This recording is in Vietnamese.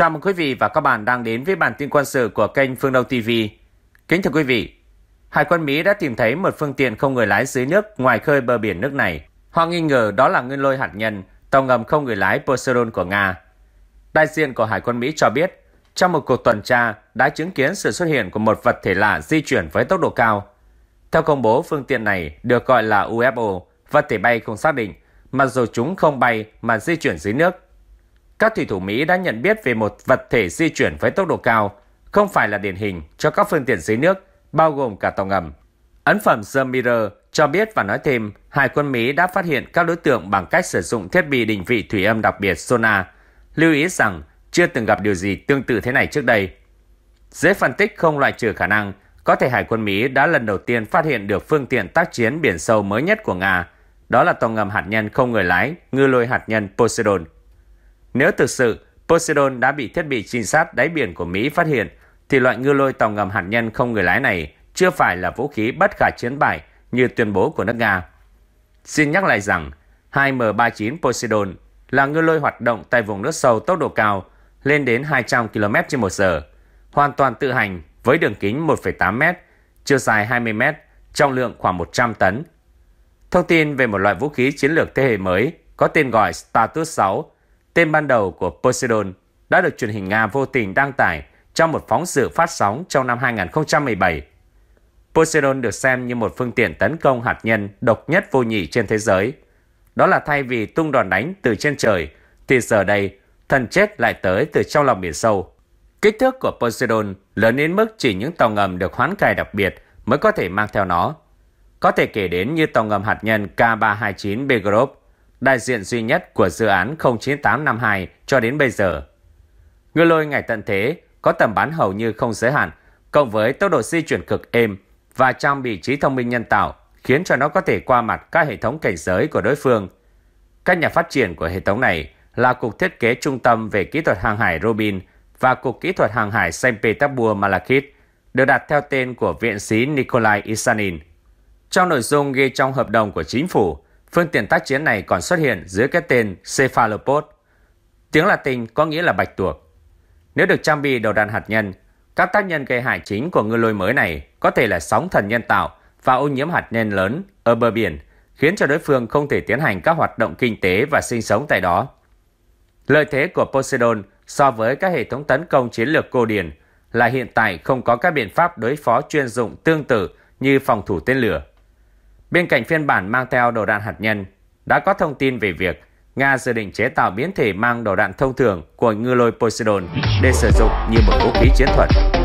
Chào mừng quý vị và các bạn đang đến với bản tin quân sự của kênh Phương Đông TV. Kính thưa quý vị, Hải quân Mỹ đã tìm thấy một phương tiện không người lái dưới nước ngoài khơi bờ biển nước này. Họ nghi ngờ đó là nguyên lôi hạt nhân, tàu ngầm không người lái Poseidon của Nga. Đại diện của Hải quân Mỹ cho biết, trong một cuộc tuần tra đã chứng kiến sự xuất hiện của một vật thể lạ di chuyển với tốc độ cao. Theo công bố, phương tiện này được gọi là UFO, vật thể bay không xác định, mặc dù chúng không bay mà di chuyển dưới nước các thủy thủ Mỹ đã nhận biết về một vật thể di chuyển với tốc độ cao, không phải là điển hình cho các phương tiện dưới nước, bao gồm cả tàu ngầm. Ấn phẩm The Mirror cho biết và nói thêm, Hải quân Mỹ đã phát hiện các đối tượng bằng cách sử dụng thiết bị định vị thủy âm đặc biệt sonar. Lưu ý rằng chưa từng gặp điều gì tương tự thế này trước đây. Giới phân tích không loại trừ khả năng có thể Hải quân Mỹ đã lần đầu tiên phát hiện được phương tiện tác chiến biển sâu mới nhất của Nga, đó là tàu ngầm hạt nhân không người lái, ngư lôi hạt nhân Poseidon nếu thực sự Poseidon đã bị thiết bị trinh sát đáy biển của Mỹ phát hiện, thì loại ngư lôi tàu ngầm hạt nhân không người lái này chưa phải là vũ khí bất khả chiến bại như tuyên bố của nước Nga. Xin nhắc lại rằng, 2M39 Poseidon là ngư lôi hoạt động tại vùng nước sâu tốc độ cao lên đến 200 km h hoàn toàn tự hành với đường kính 1,8 m, chiều dài 20 m, trọng lượng khoảng 100 tấn. Thông tin về một loại vũ khí chiến lược thế hệ mới có tên gọi Status 6 tên ban đầu của Poseidon, đã được truyền hình Nga vô tình đăng tải trong một phóng sự phát sóng trong năm 2017. Poseidon được xem như một phương tiện tấn công hạt nhân độc nhất vô nhị trên thế giới. Đó là thay vì tung đòn đánh từ trên trời, thì giờ đây thần chết lại tới từ trong lòng biển sâu. Kích thước của Poseidon lớn đến mức chỉ những tàu ngầm được hoán cài đặc biệt mới có thể mang theo nó. Có thể kể đến như tàu ngầm hạt nhân K329 Begorov đại diện duy nhất của dự án 09852 cho đến bây giờ. Ngư lôi ngày tận thế có tầm bán hầu như không giới hạn, cộng với tốc độ di chuyển cực êm và trang bị trí thông minh nhân tạo khiến cho nó có thể qua mặt các hệ thống cảnh giới của đối phương. Các nhà phát triển của hệ thống này là Cục Thiết kế Trung tâm về Kỹ thuật Hàng hải Robin và Cục Kỹ thuật Hàng hải Saint Petersburg Malakit, được đặt theo tên của viện sĩ Nikolai Isanin. Trong nội dung ghi trong hợp đồng của chính phủ, Phương tiện tác chiến này còn xuất hiện dưới cái tên Cephalopod. Tiếng Latin có nghĩa là bạch tuộc. Nếu được trang bị đầu đạn hạt nhân, các tác nhân gây hại chính của ngư lôi mới này có thể là sóng thần nhân tạo và ô nhiễm hạt nhân lớn ở bờ biển, khiến cho đối phương không thể tiến hành các hoạt động kinh tế và sinh sống tại đó. Lợi thế của Poseidon so với các hệ thống tấn công chiến lược cô điển là hiện tại không có các biện pháp đối phó chuyên dụng tương tự như phòng thủ tên lửa. Bên cạnh phiên bản mang theo đầu đạn hạt nhân, đã có thông tin về việc Nga dự định chế tạo biến thể mang đầu đạn thông thường của ngư lôi Poseidon để sử dụng như một vũ khí chiến thuật.